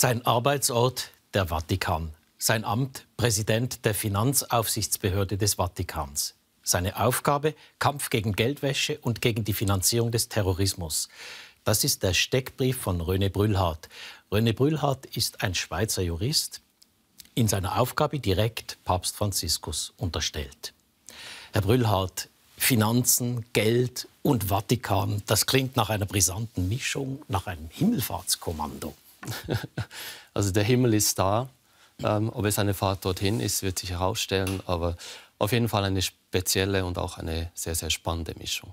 Sein Arbeitsort der Vatikan. Sein Amt Präsident der Finanzaufsichtsbehörde des Vatikans. Seine Aufgabe Kampf gegen Geldwäsche und gegen die Finanzierung des Terrorismus. Das ist der Steckbrief von René Brüllhardt. René Brüllhardt ist ein Schweizer Jurist, in seiner Aufgabe direkt Papst Franziskus unterstellt. Herr Brüllhardt, Finanzen, Geld und Vatikan, das klingt nach einer brisanten Mischung, nach einem Himmelfahrtskommando. also der Himmel ist da. Ähm, ob es eine Fahrt dorthin ist, wird sich herausstellen. Aber auf jeden Fall eine spezielle und auch eine sehr, sehr spannende Mischung.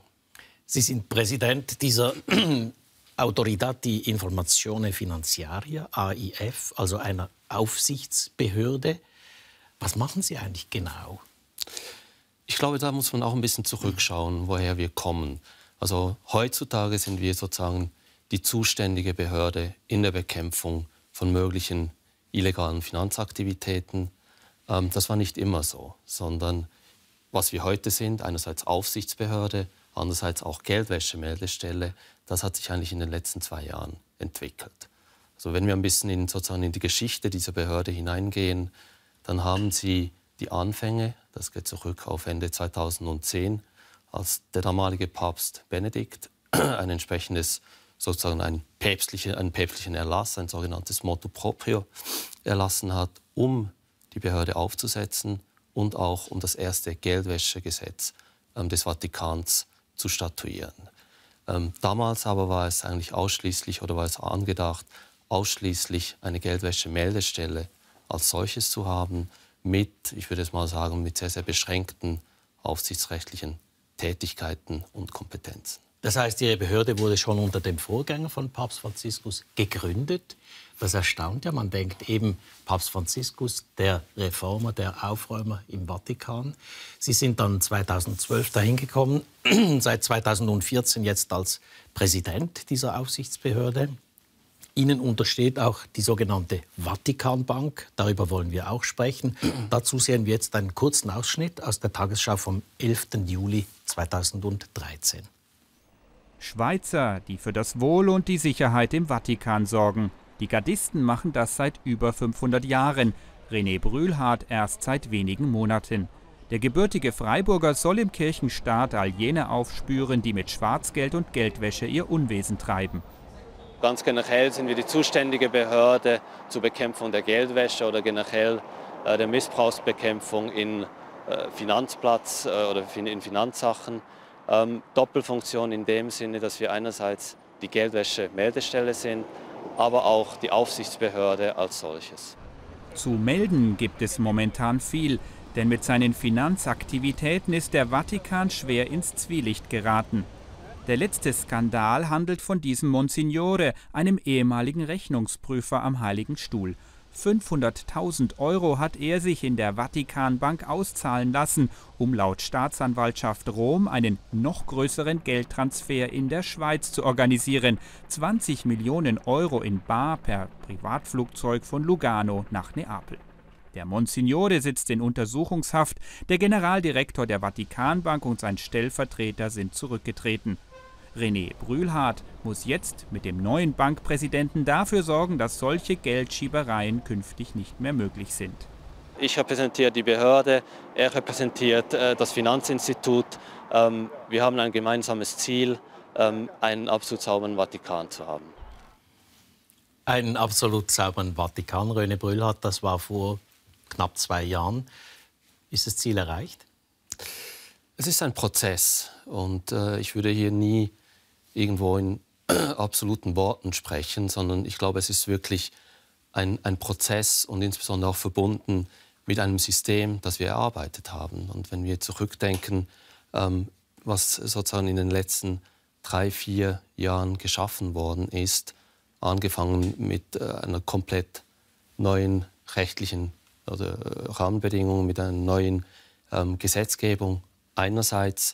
Sie sind Präsident dieser Autorität, die Informazione Finanziaria, AIF, also einer Aufsichtsbehörde. Was machen Sie eigentlich genau? Ich glaube, da muss man auch ein bisschen zurückschauen, woher wir kommen. Also heutzutage sind wir sozusagen die zuständige Behörde in der Bekämpfung von möglichen illegalen Finanzaktivitäten. Ähm, das war nicht immer so, sondern was wir heute sind, einerseits Aufsichtsbehörde, andererseits auch Geldwäschemeldestelle, das hat sich eigentlich in den letzten zwei Jahren entwickelt. Also wenn wir ein bisschen in, sozusagen in die Geschichte dieser Behörde hineingehen, dann haben sie die Anfänge, das geht zurück auf Ende 2010, als der damalige Papst Benedikt ein entsprechendes sozusagen einen päpstlichen, einen päpstlichen Erlass, ein sogenanntes Motto proprio, erlassen hat, um die Behörde aufzusetzen und auch um das erste Geldwäschegesetz ähm, des Vatikans zu statuieren. Ähm, damals aber war es eigentlich ausschließlich oder war es angedacht, ausschließlich eine Geldwäschemeldestelle als solches zu haben, mit, ich würde es mal sagen, mit sehr, sehr beschränkten aufsichtsrechtlichen Tätigkeiten und Kompetenzen. Das heißt, Ihre Behörde wurde schon unter dem Vorgänger von Papst Franziskus gegründet. Das erstaunt ja. Man denkt eben, Papst Franziskus, der Reformer, der Aufräumer im Vatikan. Sie sind dann 2012 dahin gekommen, seit 2014 jetzt als Präsident dieser Aufsichtsbehörde. Ihnen untersteht auch die sogenannte Vatikanbank. Darüber wollen wir auch sprechen. Dazu sehen wir jetzt einen kurzen Ausschnitt aus der Tagesschau vom 11. Juli 2013. Schweizer, die für das Wohl und die Sicherheit im Vatikan sorgen. Die Gardisten machen das seit über 500 Jahren, René Brühlhardt erst seit wenigen Monaten. Der gebürtige Freiburger soll im Kirchenstaat all jene aufspüren, die mit Schwarzgeld und Geldwäsche ihr Unwesen treiben. Ganz generell sind wir die zuständige Behörde zur Bekämpfung der Geldwäsche oder generell äh, der Missbrauchsbekämpfung in äh, Finanzplatz äh, oder in Finanzsachen. Ähm, Doppelfunktion in dem Sinne, dass wir einerseits die Geldwäsche-Meldestelle sind, aber auch die Aufsichtsbehörde als solches. Zu melden gibt es momentan viel, denn mit seinen Finanzaktivitäten ist der Vatikan schwer ins Zwielicht geraten. Der letzte Skandal handelt von diesem Monsignore, einem ehemaligen Rechnungsprüfer am Heiligen Stuhl. 500.000 Euro hat er sich in der Vatikanbank auszahlen lassen, um laut Staatsanwaltschaft Rom einen noch größeren Geldtransfer in der Schweiz zu organisieren. 20 Millionen Euro in Bar per Privatflugzeug von Lugano nach Neapel. Der Monsignore sitzt in Untersuchungshaft, der Generaldirektor der Vatikanbank und sein Stellvertreter sind zurückgetreten. René Brühlhardt muss jetzt mit dem neuen Bankpräsidenten dafür sorgen, dass solche Geldschiebereien künftig nicht mehr möglich sind. Ich repräsentiere die Behörde, er repräsentiert äh, das Finanzinstitut. Ähm, wir haben ein gemeinsames Ziel, ähm, einen absolut sauberen Vatikan zu haben. Einen absolut sauberen Vatikan, René Brühlhardt, das war vor knapp zwei Jahren. Ist das Ziel erreicht? Es ist ein Prozess und äh, ich würde hier nie irgendwo in absoluten Worten sprechen, sondern ich glaube, es ist wirklich ein, ein Prozess und insbesondere auch verbunden mit einem System, das wir erarbeitet haben. Und wenn wir zurückdenken, ähm, was sozusagen in den letzten drei, vier Jahren geschaffen worden ist, angefangen mit äh, einer komplett neuen rechtlichen oder, äh, Rahmenbedingung, mit einer neuen ähm, Gesetzgebung einerseits,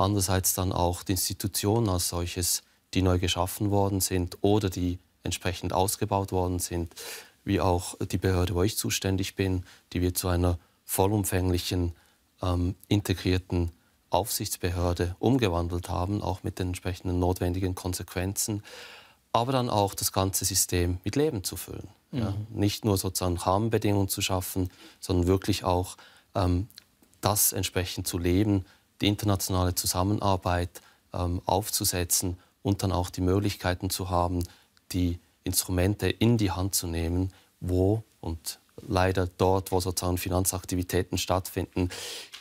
andererseits dann auch die Institutionen als solches, die neu geschaffen worden sind oder die entsprechend ausgebaut worden sind, wie auch die Behörde, wo ich zuständig bin, die wir zu einer vollumfänglichen, ähm, integrierten Aufsichtsbehörde umgewandelt haben, auch mit den entsprechenden notwendigen Konsequenzen, aber dann auch das ganze System mit Leben zu füllen. Mhm. Ja? Nicht nur sozusagen Rahmenbedingungen zu schaffen, sondern wirklich auch ähm, das entsprechend zu leben, die internationale Zusammenarbeit ähm, aufzusetzen und dann auch die Möglichkeiten zu haben, die Instrumente in die Hand zu nehmen, wo und leider dort, wo sozusagen Finanzaktivitäten stattfinden,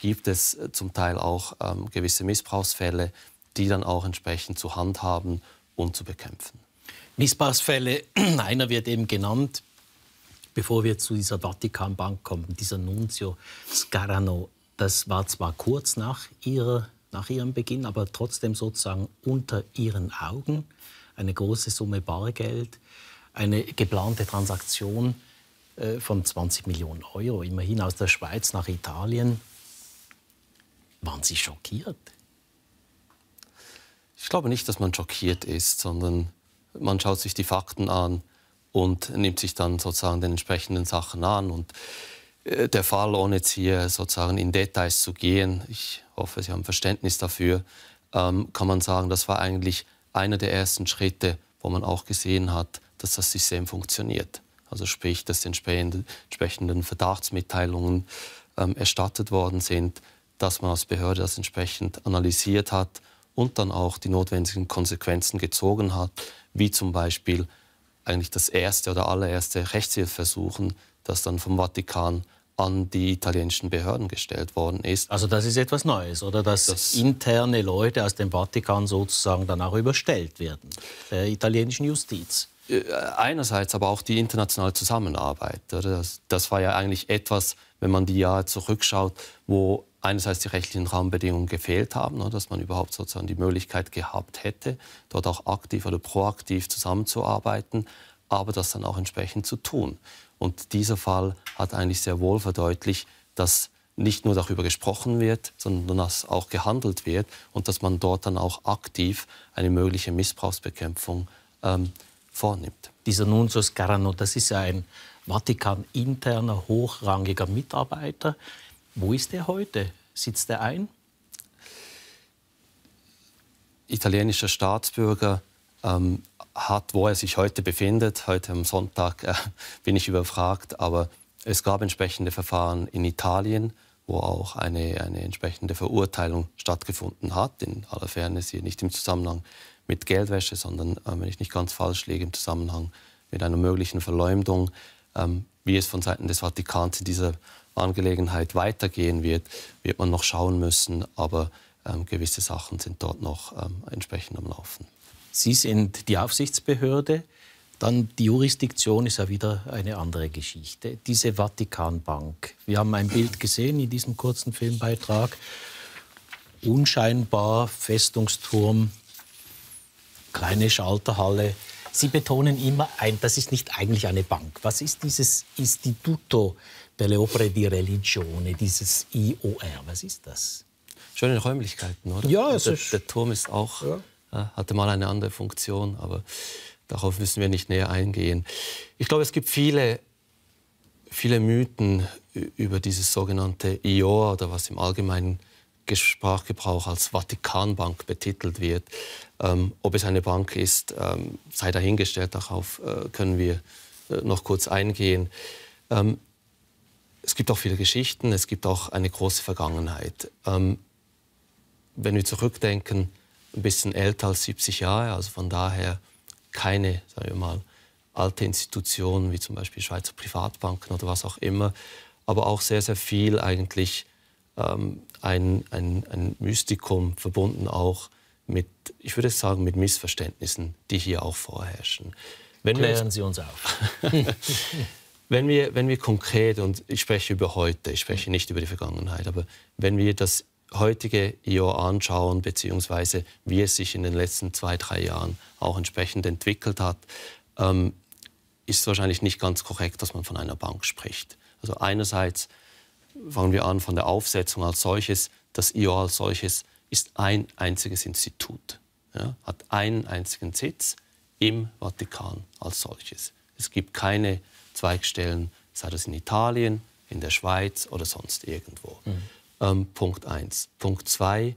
gibt es äh, zum Teil auch ähm, gewisse Missbrauchsfälle, die dann auch entsprechend zu handhaben und zu bekämpfen. Missbrauchsfälle, einer wird eben genannt, bevor wir zu dieser Vatikanbank kommen, dieser Nunzio Scarano. Das war zwar kurz nach, ihrer, nach ihrem Beginn, aber trotzdem sozusagen unter ihren Augen. Eine große Summe Bargeld, eine geplante Transaktion äh, von 20 Millionen Euro, immerhin aus der Schweiz nach Italien. Waren Sie schockiert? Ich glaube nicht, dass man schockiert ist, sondern man schaut sich die Fakten an und nimmt sich dann sozusagen den entsprechenden Sachen an. Und äh, der Fall, ohne jetzt hier sozusagen in Details zu gehen. Ich hoffe, Sie haben Verständnis dafür. Ähm, kann man sagen, das war eigentlich einer der ersten Schritte, wo man auch gesehen hat, dass das System funktioniert. Also sprich, dass die entsprechenden Verdachtsmitteilungen ähm, erstattet worden sind, dass man als Behörde das entsprechend analysiert hat und dann auch die notwendigen Konsequenzen gezogen hat, wie zum Beispiel eigentlich das erste oder allererste Rechtshilfeversuchen, das dann vom Vatikan an die italienischen Behörden gestellt worden ist. Also das ist etwas Neues, oder dass das interne Leute aus dem Vatikan sozusagen dann auch überstellt werden, der italienischen Justiz. Äh, einerseits aber auch die internationale Zusammenarbeit. Das, das war ja eigentlich etwas, wenn man die Jahre zurückschaut, wo einerseits die rechtlichen Rahmenbedingungen gefehlt haben, dass man überhaupt sozusagen die Möglichkeit gehabt hätte, dort auch aktiv oder proaktiv zusammenzuarbeiten, aber das dann auch entsprechend zu tun. Und dieser Fall hat eigentlich sehr wohl verdeutlicht, dass nicht nur darüber gesprochen wird, sondern dass auch gehandelt wird und dass man dort dann auch aktiv eine mögliche Missbrauchsbekämpfung ähm, vornimmt. Dieser Nuncio Scarano, das ist ein Vatikan-interner, hochrangiger Mitarbeiter. Wo ist er heute? Sitzt er ein? Italienischer Staatsbürger ähm, hat, wo er sich heute befindet. Heute am Sonntag äh, bin ich überfragt, aber es gab entsprechende Verfahren in Italien, wo auch eine, eine entsprechende Verurteilung stattgefunden hat. In aller Fairness hier nicht im Zusammenhang mit Geldwäsche, sondern, äh, wenn ich nicht ganz falsch liege, im Zusammenhang mit einer möglichen Verleumdung. Ähm, wie es von Seiten des Vatikans in dieser Angelegenheit weitergehen wird, wird man noch schauen müssen. Aber ähm, gewisse Sachen sind dort noch ähm, entsprechend am Laufen. Sie sind die Aufsichtsbehörde. Dann die Jurisdiktion ist ja wieder eine andere Geschichte. Diese Vatikanbank. Wir haben ein Bild gesehen in diesem kurzen Filmbeitrag. Unscheinbar, Festungsturm, kleine Schalterhalle. Sie betonen immer ein, das ist nicht eigentlich eine Bank. Was ist dieses Istituto delle Opere di Religione, dieses IOR? Was ist das? Schöne Räumlichkeiten, oder? Ja, es der, ist der Turm ist auch. Ja hatte mal eine andere Funktion, aber darauf müssen wir nicht näher eingehen. Ich glaube, es gibt viele, viele Mythen über dieses sogenannte IOR oder was im allgemeinen Sprachgebrauch als Vatikanbank betitelt wird. Ähm, ob es eine Bank ist, ähm, sei dahingestellt, darauf äh, können wir äh, noch kurz eingehen. Ähm, es gibt auch viele Geschichten, es gibt auch eine große Vergangenheit. Ähm, wenn wir zurückdenken, ein bisschen älter als 70 Jahre, also von daher keine, sagen wir mal, alte Institutionen wie zum Beispiel Schweizer Privatbanken oder was auch immer, aber auch sehr, sehr viel eigentlich ähm, ein, ein, ein Mystikum verbunden auch mit, ich würde sagen, mit Missverständnissen, die hier auch vorherrschen. Wenn Klären wir, Sie uns auf. wenn, wir, wenn wir konkret, und ich spreche über heute, ich spreche mhm. nicht über die Vergangenheit, aber wenn wir das heutige Jahr anschauen, beziehungsweise wie es sich in den letzten zwei, drei Jahren auch entsprechend entwickelt hat, ähm, ist wahrscheinlich nicht ganz korrekt, dass man von einer Bank spricht. Also einerseits fangen wir an von der Aufsetzung als solches. Das IO als solches ist ein einziges Institut, ja, hat einen einzigen Sitz im Vatikan als solches. Es gibt keine Zweigstellen, sei das in Italien, in der Schweiz oder sonst irgendwo. Mhm. Ähm, Punkt 1. Punkt 2.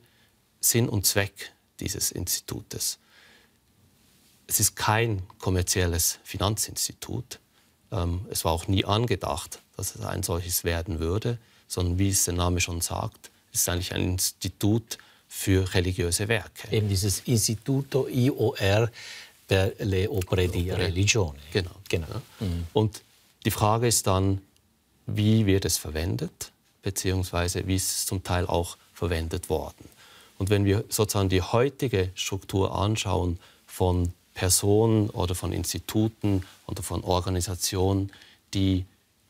Sinn und Zweck dieses Institutes. Es ist kein kommerzielles Finanzinstitut. Ähm, es war auch nie angedacht, dass es ein solches werden würde, sondern wie es der Name schon sagt, ist es eigentlich ein Institut für religiöse Werke. Eben dieses Instituto IOR per le opere di religione. Genau. genau. Ja. Mhm. Und die Frage ist dann, wie wird es verwendet? beziehungsweise wie ist es zum Teil auch verwendet worden. Und wenn wir sozusagen die heutige Struktur anschauen von Personen oder von Instituten oder von Organisationen, die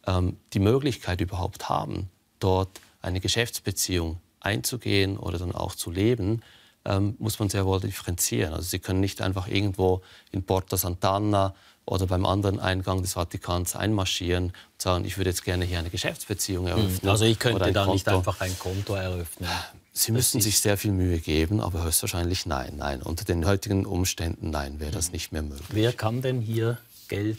ähm, die Möglichkeit überhaupt haben, dort eine Geschäftsbeziehung einzugehen oder dann auch zu leben, ähm, muss man sehr wohl differenzieren. Also Sie können nicht einfach irgendwo in Porta Sant'Anna oder beim anderen Eingang des Vatikans einmarschieren und sagen, ich würde jetzt gerne hier eine Geschäftsbeziehung hm, eröffnen. Also ich könnte da Konto. nicht einfach ein Konto eröffnen. Sie das müssen sich sehr viel Mühe geben, aber höchstwahrscheinlich nein, nein. Unter den heutigen Umständen nein, wäre das hm. nicht mehr möglich. Wer kann denn hier Geld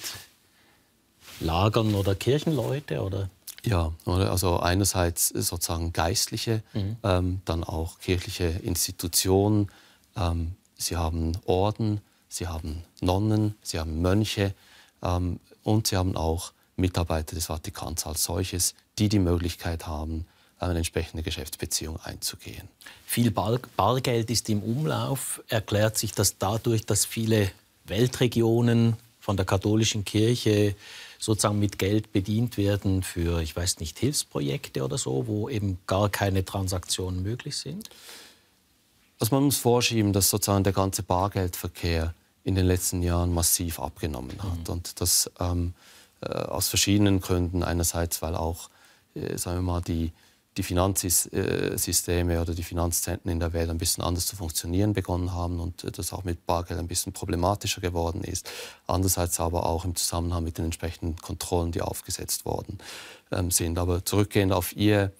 lagern oder Kirchenleute oder ja, also einerseits sozusagen geistliche, mhm. ähm, dann auch kirchliche Institutionen. Ähm, sie haben Orden, sie haben Nonnen, sie haben Mönche ähm, und sie haben auch Mitarbeiter des Vatikans als solches, die die Möglichkeit haben, eine entsprechende Geschäftsbeziehung einzugehen. Viel Bar Bargeld ist im Umlauf. Erklärt sich das dadurch, dass viele Weltregionen von der katholischen Kirche sozusagen mit Geld bedient werden für, ich weiß nicht, Hilfsprojekte oder so, wo eben gar keine Transaktionen möglich sind? Also man muss vorschieben, dass sozusagen der ganze Bargeldverkehr in den letzten Jahren massiv abgenommen hat. Mhm. Und das ähm, äh, aus verschiedenen Gründen. Einerseits, weil auch äh, sagen wir mal, die, die Finanzsysteme oder die Finanzzentren in der Welt ein bisschen anders zu funktionieren begonnen haben und das auch mit Bargeld ein bisschen problematischer geworden ist. Andererseits aber auch im Zusammenhang mit den entsprechenden Kontrollen, die aufgesetzt worden ähm, sind. Aber zurückgehend auf Ihr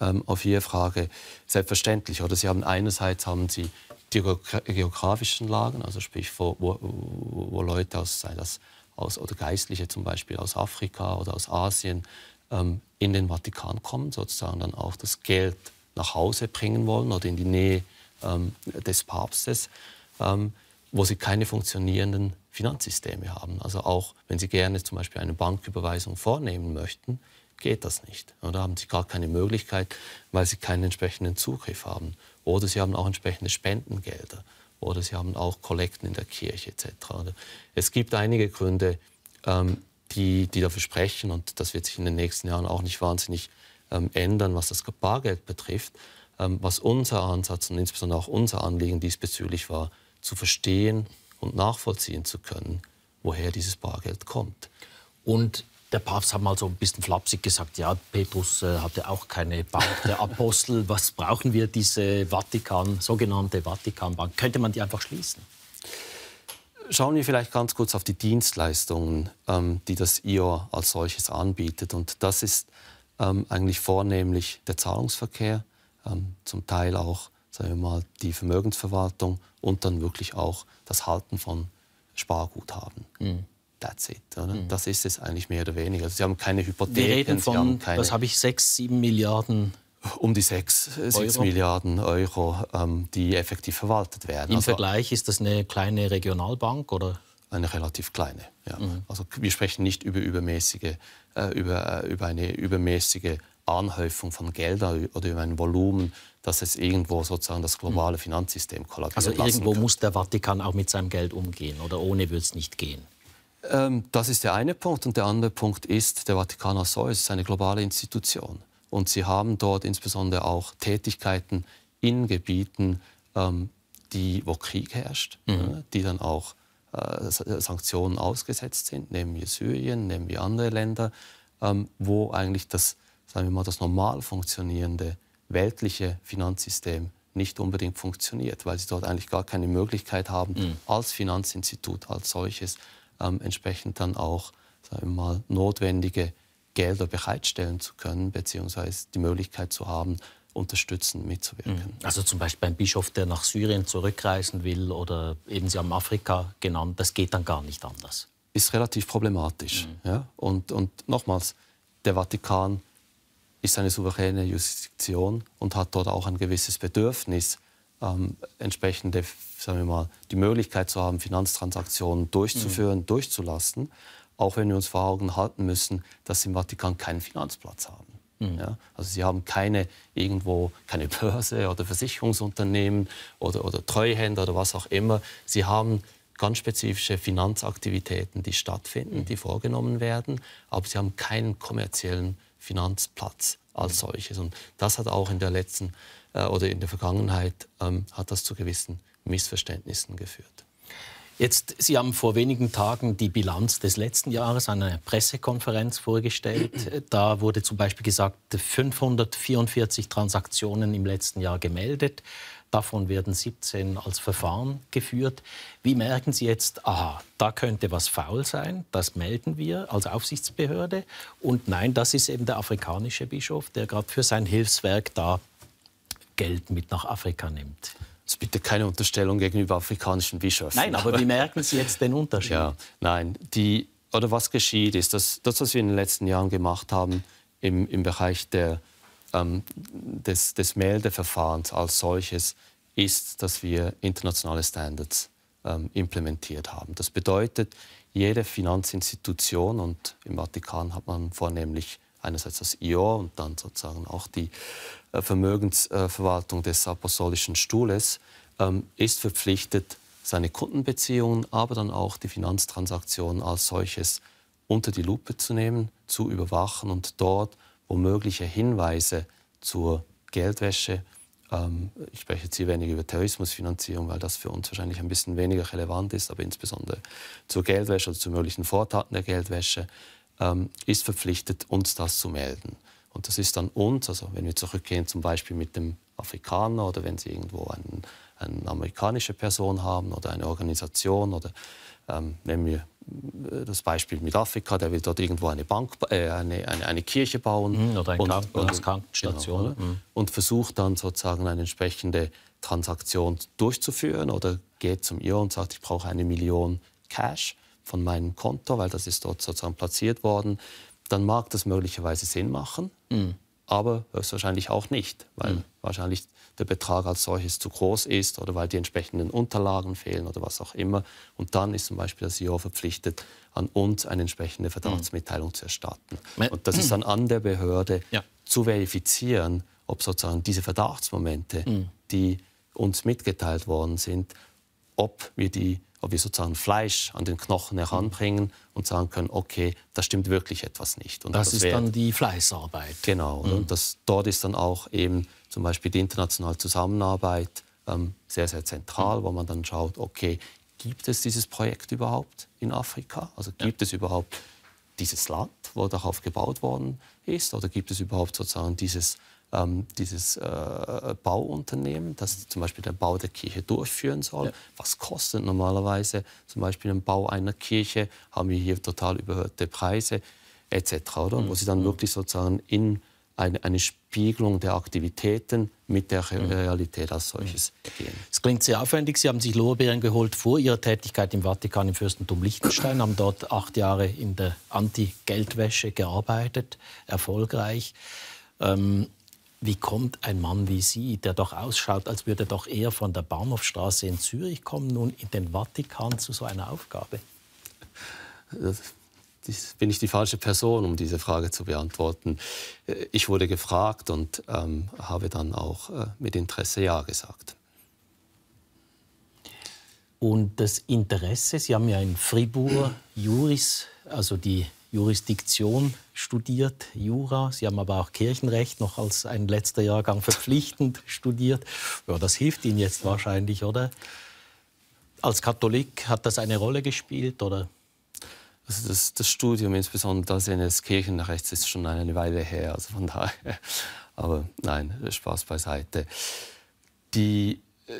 ähm, auf Ihre Frage selbstverständlich. Oder Sie haben einerseits haben Sie die geografischen Lagen, also sprich, wo, wo, wo Leute aus, sei das aus oder Geistliche zum Beispiel aus Afrika oder aus Asien ähm, in den Vatikan kommen, sozusagen dann auch das Geld nach Hause bringen wollen oder in die Nähe ähm, des Papstes, ähm, wo sie keine funktionierenden Finanzsysteme haben. Also auch wenn sie gerne zum Beispiel eine Banküberweisung vornehmen möchten, geht das nicht. Oder haben sie gar keine Möglichkeit, weil sie keinen entsprechenden Zugriff haben. Oder sie haben auch entsprechende Spendengelder. Oder sie haben auch Kollekten in der Kirche etc. Es gibt einige Gründe, ähm, die, die dafür sprechen. Und das wird sich in den nächsten Jahren auch nicht wahnsinnig ähm, ändern, was das Bargeld betrifft. Ähm, was unser Ansatz und insbesondere auch unser Anliegen diesbezüglich war, zu verstehen und nachvollziehen zu können, woher dieses Bargeld kommt. Und der Papst hat mal so ein bisschen flapsig gesagt, ja, Petrus äh, hatte auch keine Bank der Apostel. Was brauchen wir diese Vatikan, sogenannte Vatikanbank? Könnte man die einfach schließen? Schauen wir vielleicht ganz kurz auf die Dienstleistungen, ähm, die das IOR als solches anbietet. Und das ist ähm, eigentlich vornehmlich der Zahlungsverkehr, ähm, zum Teil auch sagen wir mal, die Vermögensverwaltung und dann wirklich auch das Halten von Sparguthaben. Mhm. That's it. Mhm. Das ist es eigentlich mehr oder weniger. Also Sie haben keine Hypotheken. Wir reden von, was habe ich, sechs, sieben Milliarden um die 6, 6 äh, Euro. Milliarden Euro, ähm, die effektiv verwaltet werden. Im also, Vergleich ist das eine kleine Regionalbank oder? Eine relativ kleine. Ja. Mhm. Also wir sprechen nicht über übermäßige, äh, über, äh, über eine übermäßige Anhäufung von Geldern oder über ein Volumen, dass es irgendwo sozusagen das globale mhm. Finanzsystem kollabiert. Also irgendwo muss der Vatikan auch mit seinem Geld umgehen oder ohne wird es nicht gehen. Ähm, das ist der eine Punkt und der andere Punkt ist, der Vatikan als solches ist eine globale Institution. Und sie haben dort insbesondere auch Tätigkeiten in Gebieten, ähm, die, wo Krieg herrscht, mhm. Ne, die dann auch äh, Sanktionen ausgesetzt sind. Nehmen wir Syrien, nehmen wir andere Länder, ähm, wo eigentlich das, sagen wir mal, das normal funktionierende weltliche Finanzsystem nicht unbedingt funktioniert, weil sie dort eigentlich gar keine Möglichkeit haben, mhm. als Finanzinstitut als solches ähm, entsprechend dann auch sagen wir mal, notwendige Gelder bereitstellen zu können, beziehungsweise die Möglichkeit zu haben, unterstützen, mitzuwirken. Mhm. Also zum Beispiel ein Bischof, der nach Syrien zurückreisen will oder eben Sie haben Afrika genannt, das geht dann gar nicht anders. Ist relativ problematisch. Mhm. Ja? Und, und nochmals, der Vatikan ist eine souveräne Jurisdiktion und hat dort auch ein gewisses Bedürfnis, ähm, entsprechende, sagen wir mal, die Möglichkeit zu haben, Finanztransaktionen durchzuführen, mhm. durchzulassen auch wenn wir uns vor Augen halten müssen, dass sie im Vatikan keinen Finanzplatz haben. Mhm. Ja? Also sie haben keine irgendwo keine Börse oder Versicherungsunternehmen oder, oder Treuhänder oder was auch immer. Sie haben ganz spezifische Finanzaktivitäten, die stattfinden, mhm. die vorgenommen werden, aber sie haben keinen kommerziellen Finanzplatz als mhm. solches. Und das hat auch in der letzten äh, oder in der Vergangenheit ähm, hat das zu gewissen Missverständnissen geführt. Jetzt, Sie haben vor wenigen Tagen die Bilanz des letzten Jahres an einer Pressekonferenz vorgestellt. Da wurde zum Beispiel gesagt, 544 Transaktionen im letzten Jahr gemeldet. Davon werden 17 als Verfahren geführt. Wie merken Sie jetzt, aha, da könnte was faul sein, das melden wir als Aufsichtsbehörde. Und nein, das ist eben der afrikanische Bischof, der gerade für sein Hilfswerk da Geld mit nach Afrika nimmt. Das ist bitte keine Unterstellung gegenüber afrikanischen Bischöfen. Nein, aber wie merken Sie jetzt den Unterschied? Ja, nein, die, oder was geschieht ist, dass das, was wir in den letzten Jahren gemacht haben im, im Bereich der, ähm, des, des Meldeverfahrens als solches, ist, dass wir internationale Standards ähm, implementiert haben. Das bedeutet, jede Finanzinstitution und im Vatikan hat man vornehmlich einerseits das IO und dann sozusagen auch die äh, Vermögensverwaltung des apostolischen Stuhles, ähm, ist verpflichtet, seine Kundenbeziehungen, aber dann auch die Finanztransaktionen als solches unter die Lupe zu nehmen, zu überwachen und dort, womögliche Hinweise zur Geldwäsche, ähm, ich spreche jetzt hier weniger über Terrorismusfinanzierung, weil das für uns wahrscheinlich ein bisschen weniger relevant ist, aber insbesondere zur Geldwäsche oder zu möglichen Vortaten der Geldwäsche, ähm, ist verpflichtet, uns das zu melden. Und das ist dann uns, also wenn wir zurückgehen zum Beispiel mit dem Afrikaner oder wenn Sie irgendwo einen, eine amerikanische Person haben oder eine Organisation oder ähm, nehmen wir äh, das Beispiel mit Afrika, der will dort irgendwo eine, Bank, äh, eine, eine, eine, Kirche bauen mhm, oder eine und, Krankenhaus, und, Krankenstation genau, ne? mhm. und versucht dann sozusagen eine entsprechende Transaktion durchzuführen oder geht zum IO und sagt, ich brauche eine Million Cash von meinem Konto, weil das ist dort sozusagen platziert worden, dann mag das möglicherweise Sinn machen, mhm. aber höchstwahrscheinlich auch nicht, weil mhm. wahrscheinlich der Betrag als solches zu groß ist oder weil die entsprechenden Unterlagen fehlen oder was auch immer. Und dann ist zum Beispiel der CEO verpflichtet, an uns eine entsprechende mhm. Verdachtsmitteilung mhm. zu erstatten. Und das ist dann an der Behörde ja. zu verifizieren, ob sozusagen diese Verdachtsmomente, mhm. die uns mitgeteilt worden sind, ob wir die ob wir sozusagen Fleisch an den Knochen heranbringen und sagen können, okay, da stimmt wirklich etwas nicht. Und das, das ist wert. dann die Fleißarbeit. Genau. Mhm. Und das, dort ist dann auch eben zum Beispiel die internationale Zusammenarbeit ähm, sehr, sehr zentral, mhm. wo man dann schaut, okay, gibt es dieses Projekt überhaupt in Afrika? Also gibt ja. es überhaupt dieses Land, wo darauf gebaut worden ist? Oder gibt es überhaupt sozusagen dieses ähm, dieses äh, Bauunternehmen, das zum Beispiel den Bau der Kirche durchführen soll. Ja. Was kostet normalerweise zum Beispiel den Bau einer Kirche? Haben wir hier total überhörte Preise etc. Oder? Mhm. Wo sie dann mhm. wirklich sozusagen in eine, eine Spiegelung der Aktivitäten mit der mhm. Realität als mhm. solches gehen. Es klingt sehr aufwendig. Sie haben sich Lorbeeren geholt vor Ihrer Tätigkeit im Vatikan im Fürstentum Liechtenstein, haben dort acht Jahre in der Anti-Geldwäsche gearbeitet, erfolgreich. Ähm, wie kommt ein Mann wie Sie, der doch ausschaut, als würde er doch eher von der Bahnhofstraße in Zürich kommen, nun in den Vatikan zu so einer Aufgabe? Das bin ich die falsche Person, um diese Frage zu beantworten. Äh, ich wurde gefragt und ähm, habe dann auch äh, mit Interesse Ja gesagt. Und das Interesse, Sie haben ja in Fribourg Juris, also die Jurisdiktion studiert, Jura. Sie haben aber auch Kirchenrecht noch als ein letzter Jahrgang verpflichtend studiert. Ja, das hilft Ihnen jetzt wahrscheinlich, oder? Als Katholik hat das eine Rolle gespielt, oder? Also das, das Studium, insbesondere das eines Kirchenrechts, ist schon eine Weile her. Also von daher. Aber nein, Spaß beiseite. Die äh,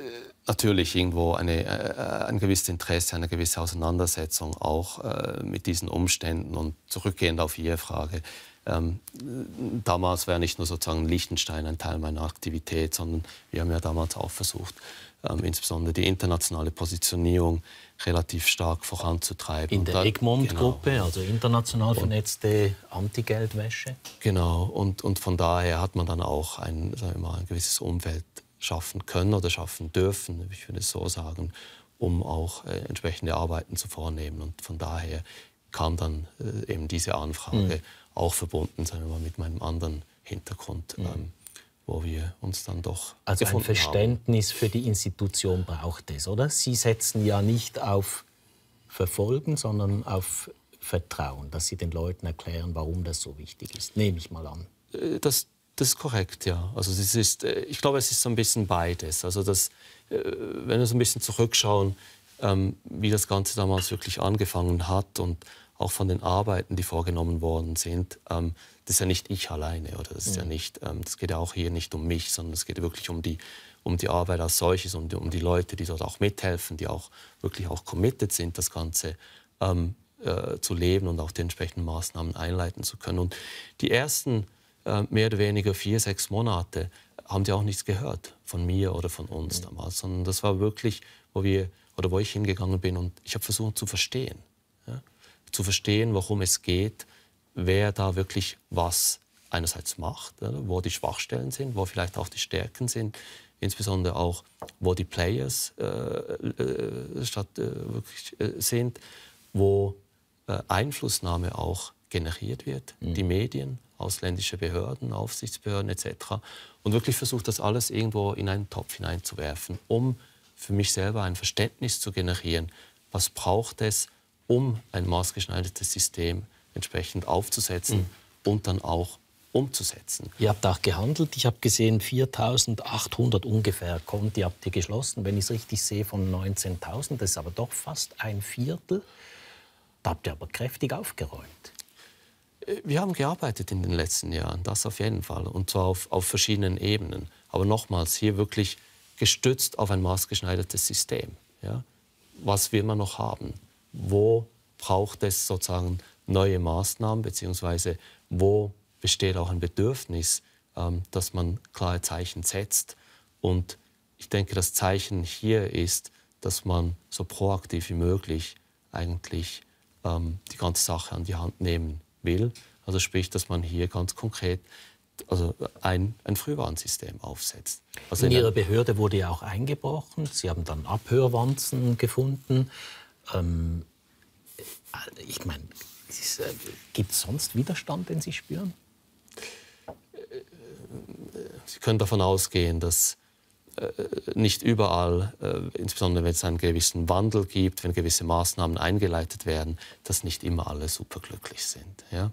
natürlich irgendwo eine, äh, äh, ein gewisses Interesse, eine gewisse Auseinandersetzung auch äh, mit diesen Umständen. Und zurückgehend auf Ihre Frage, ähm, damals war nicht nur sozusagen Liechtenstein ein Teil meiner Aktivität, sondern wir haben ja damals auch versucht, ähm, insbesondere die internationale Positionierung relativ stark voranzutreiben. In der Egmont-Gruppe, genau. also international vernetzte Antigeldwäsche. Genau, und, und von daher hat man dann auch ein, sagen wir mal, ein gewisses Umfeld schaffen können oder schaffen dürfen, ich würde es so sagen, um auch äh, entsprechende Arbeiten zu vornehmen. Und von daher kam dann äh, eben diese Anfrage mhm. auch verbunden, sagen wir mal, mit meinem anderen Hintergrund. Mhm. Ähm, wo wir uns dann doch. Also ein Verständnis haben. für die Institution braucht es, oder? Sie setzen ja nicht auf Verfolgen, sondern auf Vertrauen, dass Sie den Leuten erklären, warum das so wichtig ist. Nehme ich mal an. Äh, das das ist korrekt, ja. Also es ist, äh, ich glaube, es ist so ein bisschen beides. Also das, äh, wenn wir so ein bisschen zurückschauen, ähm, wie das Ganze damals wirklich angefangen hat und auch von den Arbeiten, die vorgenommen worden sind, ähm, das ist ja nicht ich alleine, oder? Das ist ja mhm. nicht, ähm, das geht ja auch hier nicht um mich, sondern es geht wirklich um die, um die Arbeit als solches, um die, um die Leute, die dort auch mithelfen, die auch wirklich auch committed sind, das Ganze äh, zu leben und auch die entsprechenden Maßnahmen einleiten zu können. Und die ersten äh, mehr oder weniger vier, sechs Monate, haben die auch nichts gehört von mir oder von uns mhm. damals. Sondern das war wirklich, wo wir oder wo ich hingegangen bin und ich habe versucht zu verstehen. Ja? Zu verstehen, worum es geht, wer da wirklich was einerseits macht, ja? wo die Schwachstellen sind, wo vielleicht auch die Stärken sind, insbesondere auch, wo die Players äh, äh statt, äh, wirklich, äh, sind, wo Einflussnahme auch generiert wird, mhm. die Medien, ausländische Behörden, Aufsichtsbehörden etc. Und wirklich versucht, das alles irgendwo in einen Topf hineinzuwerfen, um für mich selber ein Verständnis zu generieren, was braucht es, um ein maßgeschneidertes System entsprechend aufzusetzen mhm. und dann auch umzusetzen. Ihr habt auch gehandelt. Ich habe gesehen, 4.800 ungefähr kommt. Die habt ihr geschlossen, wenn ich es richtig sehe, von 19.000. Das ist aber doch fast ein Viertel. Da habt ihr aber kräftig aufgeräumt. Äh, wir haben gearbeitet in den letzten Jahren, das auf jeden Fall. Und zwar auf, auf verschiedenen Ebenen. Aber nochmals, hier wirklich gestützt auf ein maßgeschneidertes System. Ja? Was will man noch haben? Wo braucht es sozusagen neue Maßnahmen, beziehungsweise wo besteht auch ein Bedürfnis, ähm, dass man klare Zeichen setzt. Und ich denke, das Zeichen hier ist, dass man so proaktiv wie möglich eigentlich ähm, die ganze Sache an die Hand nehmen will. Also sprich, dass man hier ganz konkret also ein, ein Frühwarnsystem aufsetzt. Also in, in Ihrer Behörde wurde ja auch eingebrochen. Sie haben dann Abhörwanzen gefunden. Ähm, äh, ich meine, äh, gibt es sonst Widerstand, den Sie spüren? Äh, Sie können davon ausgehen, dass äh, nicht überall, äh, insbesondere wenn es einen gewissen Wandel gibt, wenn gewisse Maßnahmen eingeleitet werden, dass nicht immer alle superglücklich sind. Ja?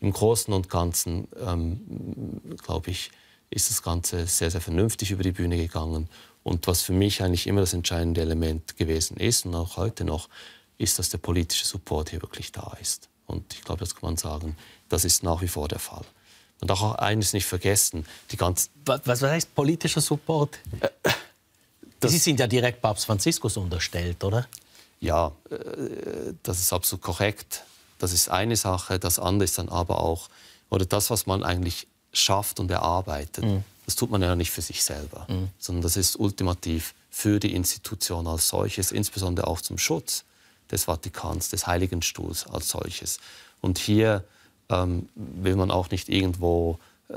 Im Großen und Ganzen, ähm, glaube ich, ist das Ganze sehr, sehr vernünftig über die Bühne gegangen. Und was für mich eigentlich immer das entscheidende Element gewesen ist und auch heute noch, ist, dass der politische Support hier wirklich da ist. Und ich glaube, das kann man sagen, das ist nach wie vor der Fall. Und auch eines nicht vergessen, die ganzen... Was, was heißt politischer Support? Äh, Sie sind ja direkt Papst Franziskus unterstellt, oder? Ja, äh, das ist absolut korrekt. Das ist eine Sache. Das andere ist dann aber auch, oder das, was man eigentlich schafft und erarbeitet, mhm. das tut man ja nicht für sich selber, mhm. sondern das ist ultimativ für die Institution als solches, insbesondere auch zum Schutz des Vatikans, des Heiligen Stuhls als solches. Und hier ähm, will man auch nicht irgendwo, äh,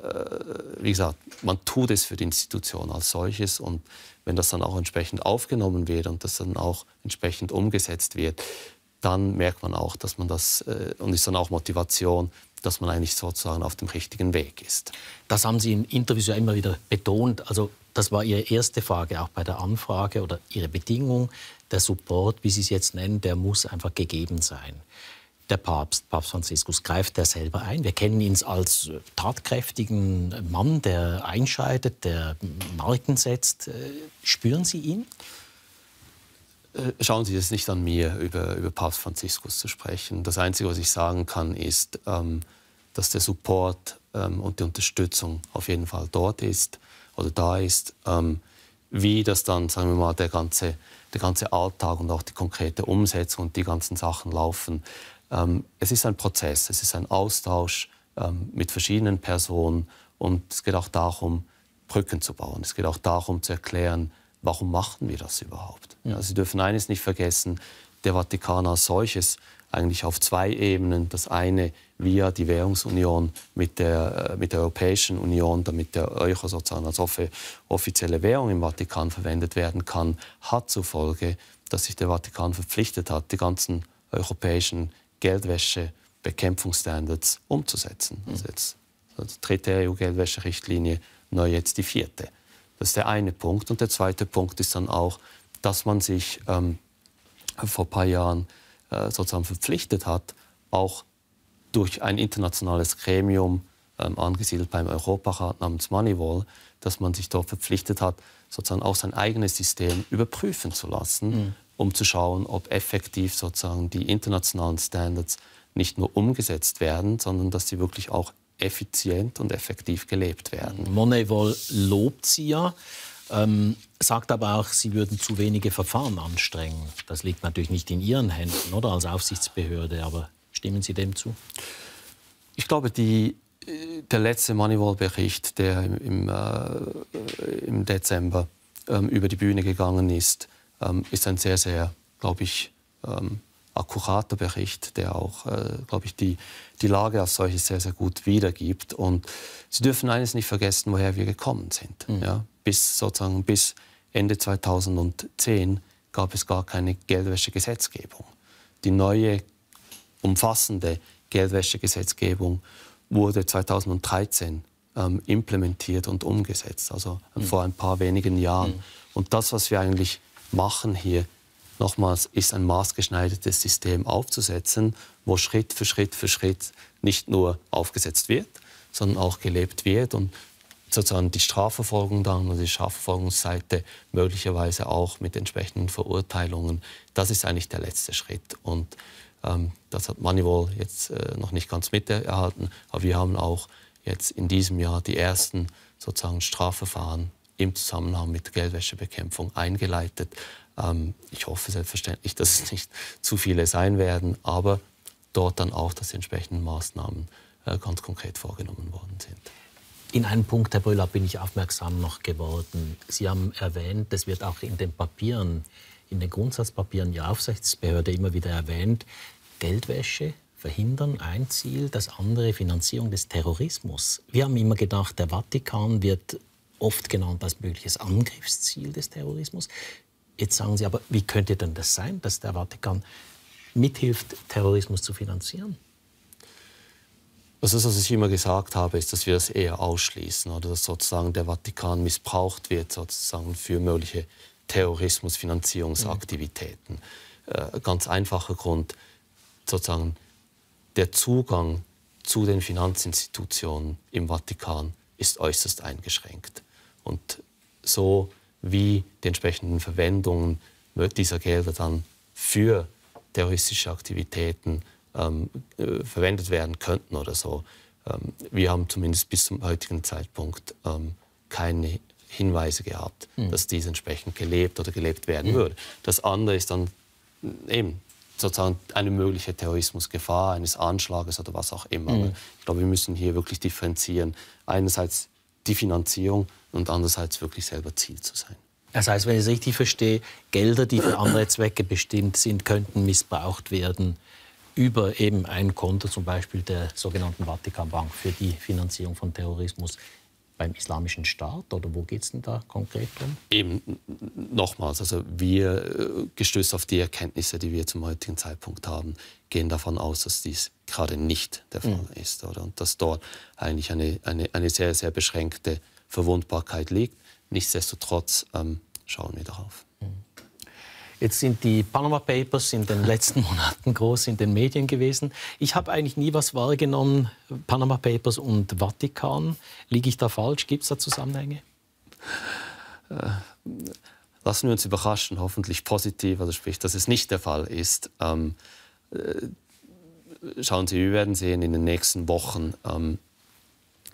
wie gesagt, man tut es für die Institution als solches und wenn das dann auch entsprechend aufgenommen wird und das dann auch entsprechend umgesetzt wird, dann merkt man auch, dass man das, äh, und ist dann auch Motivation, dass man eigentlich sozusagen auf dem richtigen Weg ist. Das haben Sie in Interviews ja immer wieder betont. Also das war Ihre erste Frage, auch bei der Anfrage oder Ihre Bedingung. Der Support, wie Sie es jetzt nennen, der muss einfach gegeben sein der Papst, Papst Franziskus, greift er selber ein. Wir kennen ihn als tatkräftigen Mann, der einschreitet, der Marken setzt. Äh, spüren Sie ihn? Äh, schauen Sie, es nicht an mir, über, über Papst Franziskus zu sprechen. Das Einzige, was ich sagen kann, ist, ähm, dass der Support ähm, und die Unterstützung auf jeden Fall dort ist oder da ist. Ähm, wie das dann, sagen wir mal, der ganze, der ganze Alltag und auch die konkrete Umsetzung und die ganzen Sachen laufen, ähm, es ist ein Prozess, es ist ein Austausch ähm, mit verschiedenen Personen und es geht auch darum, Brücken zu bauen. Es geht auch darum zu erklären, warum machen wir das überhaupt. Ja. Also Sie dürfen eines nicht vergessen, der Vatikan als solches eigentlich auf zwei Ebenen. Das eine via die Währungsunion mit der, äh, mit der Europäischen Union, damit der Euro sozusagen als offizielle Währung im Vatikan verwendet werden kann, hat zur Folge, dass sich der Vatikan verpflichtet hat, die ganzen europäischen Geldwäschebekämpfungsstandards umzusetzen. Mhm. Also jetzt also die dritte EU-Geldwäscherichtlinie, neu jetzt die vierte. Das ist der eine Punkt. Und der zweite Punkt ist dann auch, dass man sich ähm, vor ein paar Jahren äh, sozusagen verpflichtet hat, auch durch ein internationales Gremium, ähm, angesiedelt beim Europarat namens Moneywall, dass man sich dort verpflichtet hat, sozusagen auch sein eigenes System überprüfen zu lassen. Mhm um zu schauen, ob effektiv sozusagen die internationalen Standards nicht nur umgesetzt werden, sondern dass sie wirklich auch effizient und effektiv gelebt werden. Moneywall lobt sie ja, ähm, sagt aber auch, sie würden zu wenige Verfahren anstrengen. Das liegt natürlich nicht in ihren Händen, oder als Aufsichtsbehörde, aber stimmen Sie dem zu? Ich glaube, die, äh, der letzte Moneywall-Bericht, der im, im, äh, im Dezember ähm, über die Bühne gegangen ist, ähm, ist ein sehr, sehr, glaube ich, ähm, akkurater Bericht, der auch, äh, glaube ich, die, die Lage als solches sehr, sehr gut wiedergibt. Und Sie dürfen eines nicht vergessen, woher wir gekommen sind. Mhm. Ja? Bis sozusagen bis Ende 2010 gab es gar keine Geldwäschegesetzgebung. Die neue umfassende Geldwäschegesetzgebung wurde 2013 ähm, implementiert und umgesetzt, also mhm. vor ein paar wenigen Jahren. Mhm. Und das, was wir eigentlich machen hier. Nochmals ist ein maßgeschneidertes System aufzusetzen, wo Schritt für Schritt für Schritt nicht nur aufgesetzt wird, sondern auch gelebt wird und sozusagen die Strafverfolgung dann und die Strafverfolgungsseite möglicherweise auch mit entsprechenden Verurteilungen. Das ist eigentlich der letzte Schritt. Und ähm, das hat Moneyball jetzt äh, noch nicht ganz miterhalten, aber wir haben auch jetzt in diesem Jahr die ersten sozusagen Strafverfahren im Zusammenhang mit der Geldwäschebekämpfung eingeleitet. Ähm, ich hoffe selbstverständlich, dass es nicht zu viele sein werden, aber dort dann auch, dass die entsprechenden Maßnahmen äh, ganz konkret vorgenommen worden sind. In einem Punkt, Herr Brüller, bin ich aufmerksam noch geworden. Sie haben erwähnt, das wird auch in den Papieren, in den Grundsatzpapieren der Aufsichtsbehörde immer wieder erwähnt, Geldwäsche verhindern ein Ziel, das andere Finanzierung des Terrorismus. Wir haben immer gedacht, der Vatikan wird oft genannt als mögliches Angriffsziel des Terrorismus. Jetzt sagen Sie aber, wie könnte denn das sein, dass der Vatikan mithilft, Terrorismus zu finanzieren? Also das, was ich immer gesagt habe, ist, dass wir das eher ausschließen oder dass sozusagen der Vatikan missbraucht wird sozusagen für mögliche Terrorismusfinanzierungsaktivitäten. Mhm. Äh, ganz einfacher Grund, sozusagen der Zugang zu den Finanzinstitutionen im Vatikan ist äußerst eingeschränkt und so wie die entsprechenden Verwendungen dieser Gelder dann für terroristische Aktivitäten ähm, äh, verwendet werden könnten oder so. Ähm, wir haben zumindest bis zum heutigen Zeitpunkt ähm, keine Hinweise gehabt, mhm. dass dies entsprechend gelebt oder gelebt werden mhm. würde. Das andere ist dann eben sozusagen eine mögliche Terrorismusgefahr eines Anschlages oder was auch immer. Mhm. ich glaube, wir müssen hier wirklich differenzieren. Einerseits die Finanzierung und andererseits wirklich selber Ziel zu sein. Das heißt, wenn ich es richtig verstehe, Gelder, die für andere Zwecke bestimmt sind, könnten missbraucht werden über eben ein Konto, zum Beispiel der sogenannten Vatikanbank für die Finanzierung von Terrorismus beim Islamischen Staat oder wo geht es denn da konkret um? Eben nochmals, also wir, äh, gestößt auf die Erkenntnisse, die wir zum heutigen Zeitpunkt haben, gehen davon aus, dass dies gerade nicht der Fall mhm. ist oder? und dass dort eigentlich eine, eine, eine sehr, sehr beschränkte Verwundbarkeit liegt. Nichtsdestotrotz ähm, schauen wir darauf. Jetzt sind die Panama Papers in den letzten Monaten groß in den Medien gewesen. Ich habe eigentlich nie was wahrgenommen, Panama Papers und Vatikan. Liege ich da falsch? Gibt es da Zusammenhänge? Äh, lassen wir uns überraschen, hoffentlich positiv, also sprich, dass es nicht der Fall ist. Ähm, äh, schauen Sie, wir werden sehen in den nächsten Wochen, ähm,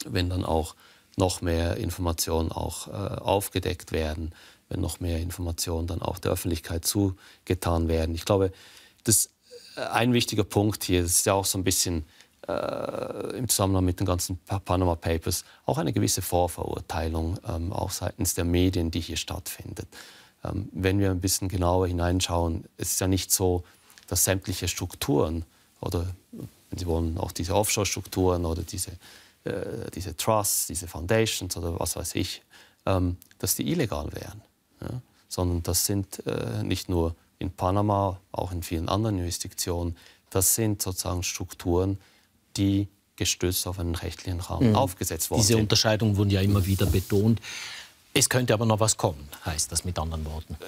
wenn dann auch noch mehr Informationen auch äh, aufgedeckt werden, wenn noch mehr Informationen dann auch der Öffentlichkeit zugetan werden. Ich glaube, das äh, ein wichtiger Punkt hier, das ist ja auch so ein bisschen äh, im Zusammenhang mit den ganzen Panama Papers, auch eine gewisse Vorverurteilung, ähm, auch seitens der Medien, die hier stattfindet. Ähm, wenn wir ein bisschen genauer hineinschauen, ist es ja nicht so, dass sämtliche Strukturen oder, wenn Sie wollen, auch diese Offshore-Strukturen oder diese, äh, diese Trusts, diese Foundations oder was weiß ich, ähm, dass die illegal wären. Ja? Sondern das sind äh, nicht nur in Panama, auch in vielen anderen Jurisdiktionen, das sind sozusagen Strukturen, die gestützt auf einen rechtlichen Rahmen mhm. aufgesetzt worden sind. Diese Unterscheidung wurden ja immer wieder betont. Es könnte aber noch was kommen, heißt das mit anderen Worten. Äh,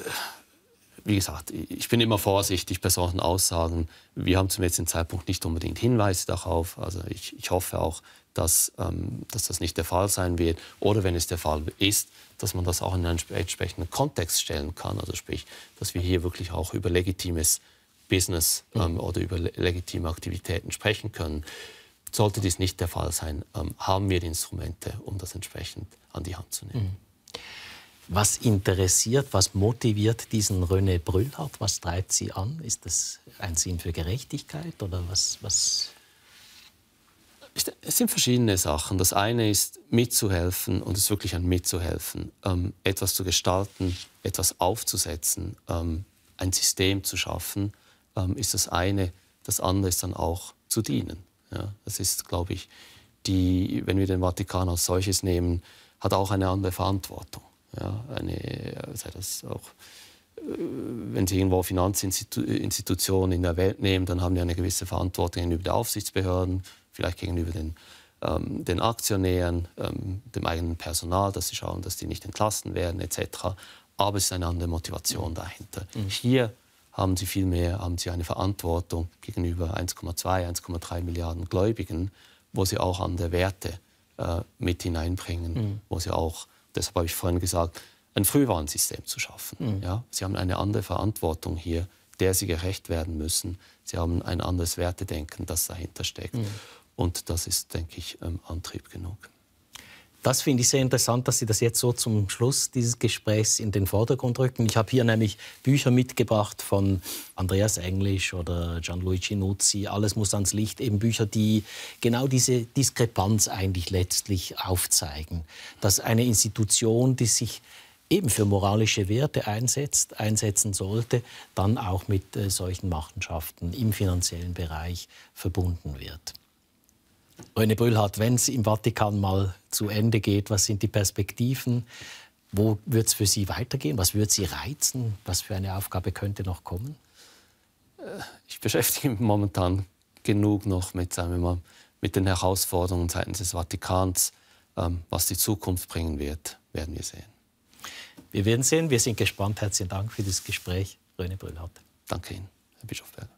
wie gesagt, ich bin immer vorsichtig bei solchen Aussagen. Wir haben zum jetzigen Zeitpunkt nicht unbedingt Hinweise darauf. Also ich, ich hoffe auch, dass, ähm, dass das nicht der Fall sein wird. Oder wenn es der Fall ist, dass man das auch in einen entsprechenden Kontext stellen kann. Also sprich, dass wir hier wirklich auch über legitimes Business mhm. ähm, oder über legitime Aktivitäten sprechen können. Sollte dies nicht der Fall sein, ähm, haben wir die Instrumente, um das entsprechend an die Hand zu nehmen. Mhm. Was interessiert, was motiviert diesen René Brüllhardt? Was treibt sie an? Ist das ein Sinn für Gerechtigkeit oder was? was? Es sind verschiedene Sachen. Das eine ist mitzuhelfen und es ist wirklich ein Mitzuhelfen, ähm, etwas zu gestalten, etwas aufzusetzen, ähm, ein System zu schaffen, ähm, ist das eine. Das andere ist dann auch zu dienen. Ja, das ist, glaube ich, die, wenn wir den Vatikan als solches nehmen, hat auch eine andere Verantwortung. Ja, eine, sei das auch, äh, wenn Sie irgendwo Finanzinstitutionen in der Welt nehmen, dann haben die eine gewisse Verantwortung gegenüber den Aufsichtsbehörden, vielleicht gegenüber den, ähm, den Aktionären, ähm, dem eigenen Personal, dass sie schauen, dass die nicht entlassen werden etc. Aber es ist eine andere Motivation dahinter. Mhm. Hier haben sie vielmehr eine Verantwortung gegenüber 1,2, 1,3 Milliarden Gläubigen, wo sie auch andere Werte äh, mit hineinbringen, mhm. wo sie auch deshalb habe ich vorhin gesagt, ein Frühwarnsystem zu schaffen. Mhm. Ja? Sie haben eine andere Verantwortung hier, der Sie gerecht werden müssen. Sie haben ein anderes Wertedenken, das dahinter steckt. Mhm. Und das ist, denke ich, ähm, Antrieb genug. Das finde ich sehr interessant, dass Sie das jetzt so zum Schluss dieses Gesprächs in den Vordergrund rücken. Ich habe hier nämlich Bücher mitgebracht von Andreas Englisch oder Gianluigi Nuzzi. Alles muss ans Licht. Eben Bücher, die genau diese Diskrepanz eigentlich letztlich aufzeigen. Dass eine Institution, die sich eben für moralische Werte einsetzt, einsetzen sollte, dann auch mit äh, solchen Machenschaften im finanziellen Bereich verbunden wird. René Brüllhardt, wenn es im Vatikan mal zu Ende geht, was sind die Perspektiven? Wo wird es für Sie weitergehen? Was wird Sie reizen? Was für eine Aufgabe könnte noch kommen? Äh, ich beschäftige mich momentan genug noch mit, sagen wir mal, mit den Herausforderungen seitens des Vatikans. Ähm, was die Zukunft bringen wird, werden wir sehen. Wir werden sehen. Wir sind gespannt. Herzlichen Dank für das Gespräch, Röne Brüllhardt. Danke Ihnen, Herr Bischofberger.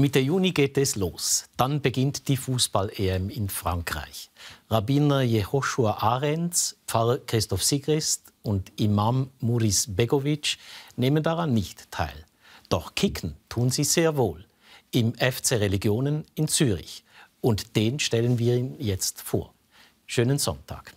Mitte Juni geht es los. Dann beginnt die Fußball-EM in Frankreich. Rabbiner Jehoshua Arends, Pfarrer Christoph Sigrist und Imam Muris Begovic nehmen daran nicht teil. Doch kicken tun sie sehr wohl im FC Religionen in Zürich. Und den stellen wir Ihnen jetzt vor. Schönen Sonntag.